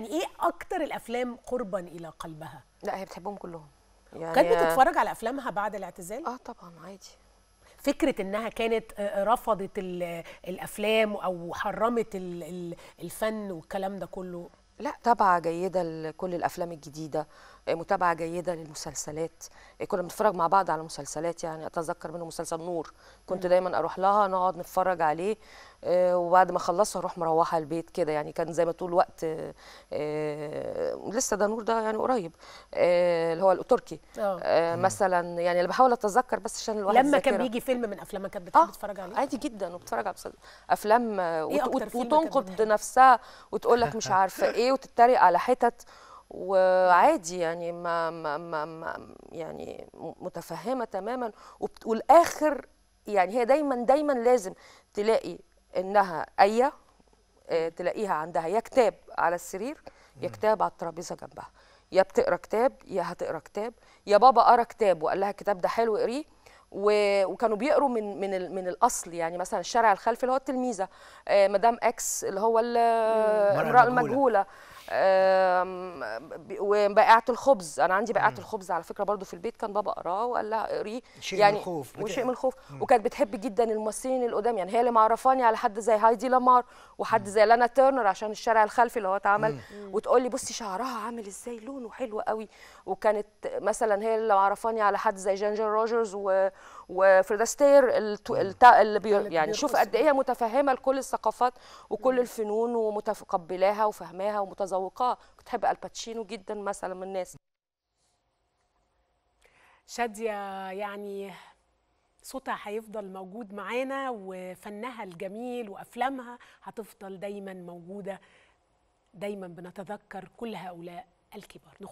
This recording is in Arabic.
يعني ايه اكتر الافلام قربا الى قلبها لا هي بتحبهم كلهم يعني كانت بتتفرج على افلامها بعد الاعتزال اه طبعا عادي فكره انها كانت آه، آه، رفضت آه، الافلام او حرمت الفن والكلام ده كله لا تابعة جيدة لكل الأفلام الجديدة آه، متابعة جيدة للمسلسلات آه، كنا بنتفرج مع بعض على مسلسلات يعني أتذكر منه مسلسل نور كنت دايما أروح لها نقعد نتفرج عليه آه، وبعد ما خلصها أروح مروحة البيت كده يعني كان زي ما تقول وقت لسه ده نور ده يعني قريب آه، اللي هو التركي آه, آه، مثلا يعني انا بحاول اتذكر بس عشان الواحد لما كان بيجي فيلم من افلامك كانت بتحب آه، تتفرج عليه عادي جدا وبتتفرج على افلام إيه وتنقد نفسها وتقول لك مش عارفه ايه وتتريق على حتت وعادي يعني ما, ما, ما, ما يعني متفهمه تماما والاخر يعني هي دايما دايما لازم تلاقي انها ايه تلاقيها عندها يا كتاب على السرير يا كتاب على الترابيزه جنبها يا بتقرا كتاب يا هتقرا كتاب يا بابا قرا كتاب وقال لها الكتاب ده حلو اقريه وكانوا بيقروا من من من الاصل يعني مثلا الشارع الخلفي اللي هو التلميذه آه، مدام اكس اللي هو المراه امم، المجهوله وبائعه الخبز انا عندي بائعه الخبز على فكره برضو في البيت كان بابا قراه وقال لها اقريه يعني من الخوف وشيء من الخوف وكانت بتحب جدا الممثلين القدام يعني هي اللي معرفاني على حد زي هايدي لامار وحد زي لانا تيرنر عشان الشارع الخلفي اللي هو اتعمل وتقول لي بصي شعرها عامل ازاي لونه حلو قوي وكانت مثلا هي اللي معرفاني على حد زي جينجر روجرز و وفريدا ستير اللي بي يعني شوف قد ايه هي متفهمه لكل الثقافات وكل الفنون ومتقبلاها وفهماها ومتذوقاها متذوقاه كنت احب الباتشينو جدا مثلا من الناس شاديه يعني صوتها هيفضل موجود معانا وفنها الجميل وافلامها هتفضل دايما موجوده دايما بنتذكر كل هؤلاء الكبار